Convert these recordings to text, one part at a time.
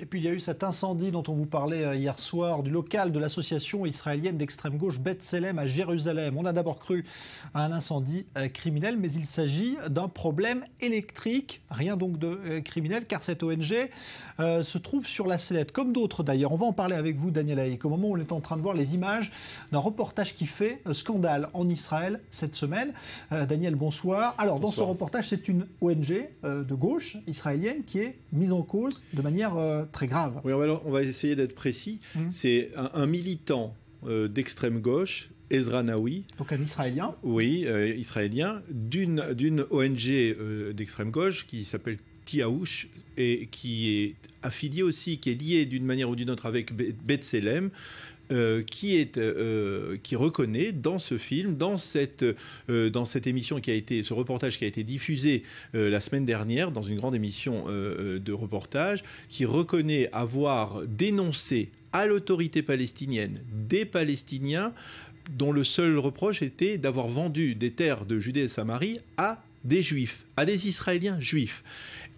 Et puis il y a eu cet incendie dont on vous parlait euh, hier soir du local de l'association israélienne d'extrême gauche Beth Selem à Jérusalem. On a d'abord cru à un incendie euh, criminel, mais il s'agit d'un problème électrique, rien donc de euh, criminel, car cette ONG se trouve sur la sellette, comme d'autres d'ailleurs. On va en parler avec vous, Daniel Haïk, au moment où on est en train de voir les images d'un reportage qui fait scandale en Israël cette semaine. Daniel, bonsoir. Alors, dans ce reportage, c'est une ONG de gauche israélienne qui est mise en cause de manière très grave. Oui, on va essayer d'être précis. Mmh. C'est un, militant euh, d'extrême gauche Ezra Naoui. Donc un Israélien Oui, euh, Israélien, d'une ONG euh, d'extrême gauche qui s'appelle Tiaouch et qui est affilié aussi, qui est lié d'une manière ou d'une autre avec B'Tselem, euh, qui, est, euh, qui reconnaît dans ce film, euh, dans cette, émission qui a été, ce reportage qui a été diffusé la semaine dernière, dans une grande émission de reportage, qui reconnaît avoir dénoncé à l'autorité palestinienne des Palestiniens dont le seul reproche était d'avoir vendu des terres de Judée et Samarie à des juifs, à des Israéliens juifs.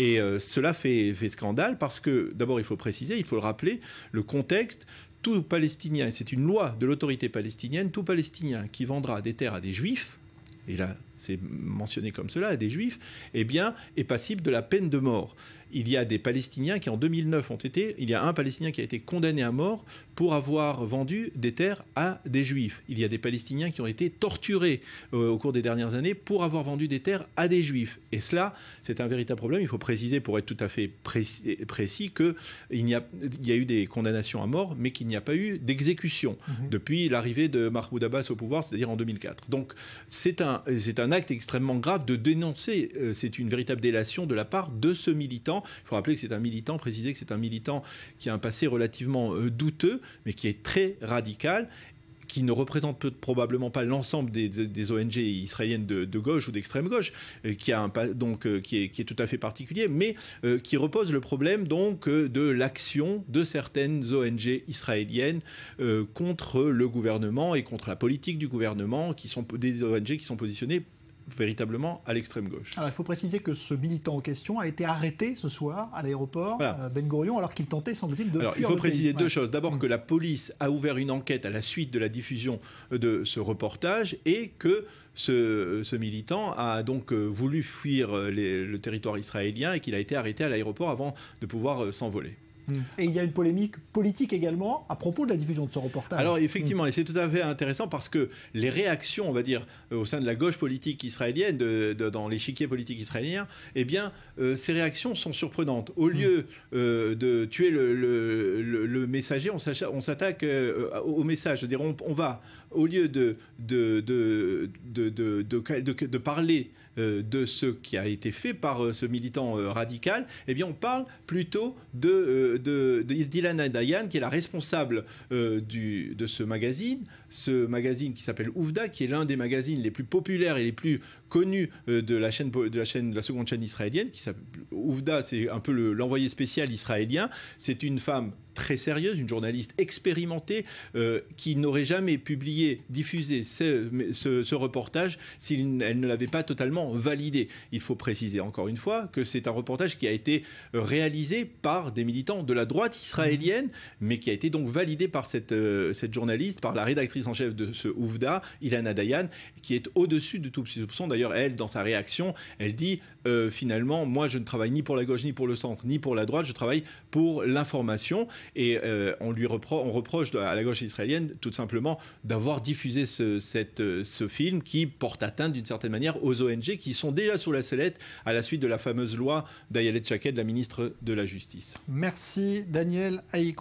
Et cela fait, fait, scandale parce que, d'abord, il faut préciser, il faut le rappeler, le contexte, tout Palestinien, et c'est une loi de l'autorité palestinienne, tout Palestinien qui vendra des terres à des Juifs, et là c'est mentionné comme cela, à des juifs, eh bien, est passible de la peine de mort. Il y a des Palestiniens qui, en 2009, ont été. Il y a un Palestinien qui a été condamné à mort pour avoir vendu des terres à des juifs. Il y a des Palestiniens qui ont été torturés euh, au cours des dernières années pour avoir vendu des terres à des juifs. Et cela, c'est un véritable problème. Il faut préciser, pour être tout à fait précis, précis qu'il y, a, il y a eu des condamnations à mort, mais qu'il n'y a pas eu d'exécution mhm. depuis l'arrivée de Mahmoud Abbas au pouvoir, c'est-à-dire en 2004. Donc, c'est un, c'est un acte extrêmement grave de dénoncer. Euh, c'est une véritable délation de la part de ce militant. Il faut rappeler que c'est un militant, préciser que c'est un militant qui a un passé relativement euh, douteux, mais qui est très radical qui ne représente probablement pas l'ensemble des, ONG israéliennes de, gauche ou d'extrême gauche, euh, qui, a donc, qui, est, tout à fait particulier, mais qui repose le problème donc de l'action de certaines ONG israéliennes contre le gouvernement et contre la politique du gouvernement, qui sont des ONG qui sont positionnées véritablement à l'extrême gauche. il faut préciser que ce militant en question a été arrêté ce soir à l'aéroport euh, Ben Gurion alors qu'il tentait, semble-t-il, de fuir Il faut préciser deux choses. D'abord mm. que la police a ouvert une enquête à la suite de la diffusion euh, de ce reportage et que ce, euh, militant a donc voulu fuir le territoire israélien et qu'il a été arrêté à l'aéroport avant de pouvoir s'envoler. Et il y a une polémique politique également à propos de la diffusion de ce reportage. Alors effectivement, et c'est tout à fait intéressant parce que les réactions, on va dire, euh, au sein de la gauche politique israélienne, dans l'échiquier politique israélien, eh bien, euh, ces réactions sont surprenantes. Au lieu mm. euh, de tuer le, messager, on s'attaque au message. -dire on, va, au lieu de, de parler de ce qui a été fait par ce militant radical, eh bien, on parle plutôt de, Dilana Dayan, qui est la responsable euh, de ce magazine, ce magazine qui s'appelle Ouvda, qui est l'un des magazines les plus populaires et les plus connus euh, de, la chaîne, de, la seconde chaîne israélienne. Qui Ouvda, c'est un peu l'envoyé spécial israélien. C'est une femme très sérieuse, une journaliste expérimentée euh, qui n'aurait jamais publié, diffusé ce, reportage si elle ne l'avait pas totalement validé. Il faut préciser encore une fois que c'est un reportage qui a été réalisé par des militants de la droite israélienne, mmh. mais qui a été donc validé par cette, euh, cette journaliste, par la rédactrice en chef de ce Ouvda, Ilana Dayan, qui est au-dessus de tout ses soupçon. D'ailleurs, elle, dans sa réaction, elle dit euh, finalement, moi je ne travaille ni pour la gauche, ni pour le centre, ni pour la droite, je travaille pour l'information. Et euh, on lui reproche à la gauche israélienne tout simplement d'avoir diffusé ce, euh, film qui porte atteinte d'une certaine manière aux ONG qui sont déjà sous la sellette à la suite de la fameuse loi d'Ayelet de la ministre de la Justice. Merci Daniel Haïk.